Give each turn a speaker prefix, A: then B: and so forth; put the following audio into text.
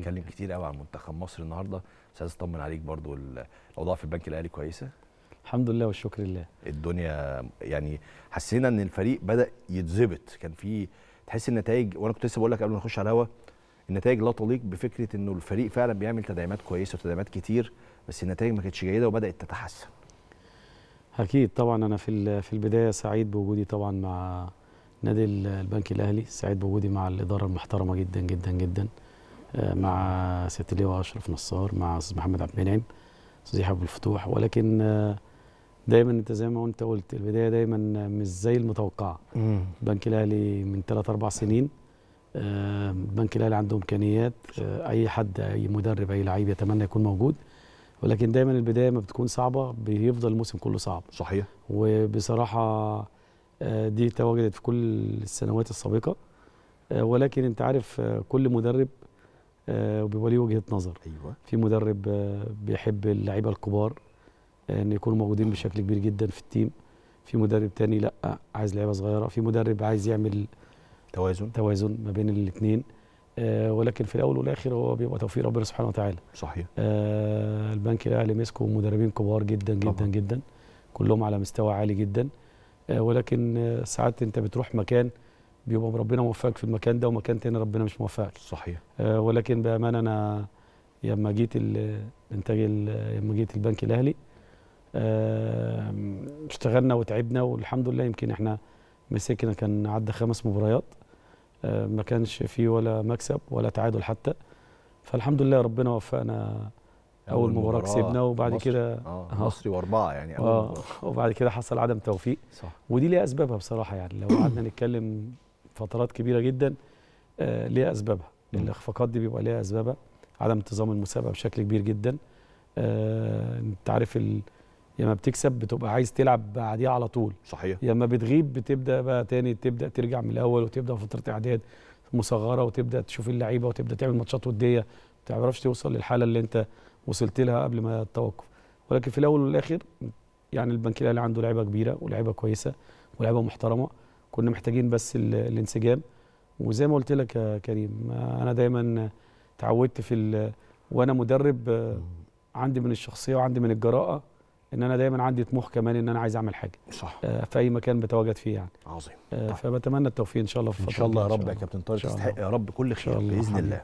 A: نتكلم كتير قوي عن منتخب مصر النهارده بس عايز اطمن عليك برضو الاوضاع في البنك الاهلي كويسه الحمد لله والشكر لله الدنيا يعني حسينا ان الفريق بدا يتظبط كان في تحس النتائج وانا كنت لسه بقول لك قبل ما نخش على الهوا النتائج لا تليق بفكره انه الفريق فعلا بيعمل تدعيمات كويسه وتدعيمات كتير بس النتائج ما كانتش جيده وبدات تتحسن
B: اكيد طبعا انا في في البدايه سعيد بوجودي طبعا مع نادي البنك الاهلي سعيد بوجودي مع الاداره المحترمه جدا جدا جدا مع سياده اللواء اشرف نصار مع استاذ محمد عبد المنعم استاذ يحيى ابو الفتوح ولكن آه، دايما انت زي ما انت قلت البدايه دايما مش زي المتوقعه البنك الاهلي من ثلاث اربع سنين البنك آه، الاهلي عنده امكانيات آه، اي حد اي مدرب اي لعيب يتمنى يكون موجود ولكن دايما البدايه ما بتكون صعبه بيفضل الموسم كله صعب صحيح وبصراحه دي تواجدت في كل السنوات السابقه ولكن انت عارف كل مدرب آه، وبيبقى ليه وجهه نظر ايوه في مدرب آه، بيحب اللعيبه الكبار آه، ان يكونوا موجودين بشكل كبير جدا في التيم في مدرب تاني لا عايز لعيبه صغيره في مدرب عايز يعمل توازن توازن ما بين الاثنين آه ولكن في الاول والاخر هو بيبقى توفيق ربنا سبحانه وتعالى صحيح آه البنك الاهلي مسكوا مدربين كبار جدا جدا طبعا. جدا كلهم على مستوى عالي جدا آه ولكن آه ساعات انت بتروح مكان بيبقى ربنا موفقك في المكان ده ومكان تاني ربنا مش موفقك صحيح آه ولكن بامانه انا لما جيت الانتاج لما جيت البنك الاهلي آه اشتغلنا وتعبنا والحمد لله يمكن احنا مسكنا كان عدى خمس مباريات آه ما كانش فيه ولا مكسب ولا تعادل حتى فالحمد لله ربنا وفقنا اول مباراه كسبنا وبعد كده اه, آه. مصري واربعه يعني اول آه وبعد كده حصل عدم توفيق صح ودي ليها اسبابها بصراحه يعني لو قعدنا نتكلم فترات كبيره جدا آه، ليها اسبابها الاخفاقات دي بيبقى ليها اسبابها عدم انتظام المسابقه بشكل كبير جدا آه، انت عارف يا اما بتكسب بتبقى عايز تلعب بعديها على طول صحيح يا اما بتغيب بتبدا بقى تاني تبدا ترجع من الاول وتبدا فتره اعداد مصغره وتبدا تشوف اللعيبه وتبدا تعمل ماتشات وديه ما تعرفش توصل للحاله اللي انت وصلت لها قبل ما التوقف ولكن في الاول والاخر يعني البنك الاهلي عنده لعيبه كبيره ولعيبه كويسه ولعيبه محترمه كنا محتاجين بس الانسجام وزي ما قلت لك يا كريم انا دايما تعودت في وانا مدرب عندي من الشخصيه وعندي من الجراءه ان انا دايما عندي طموح كمان ان انا عايز اعمل حاجه صح آه، في اي مكان بتواجد فيه يعني عظيم آه، طيب. فبتمنى التوفيق ان شاء الله في ان شاء الله يا رب يا كابتن طارق تستحق يا رب كل خير باذن الله, الله.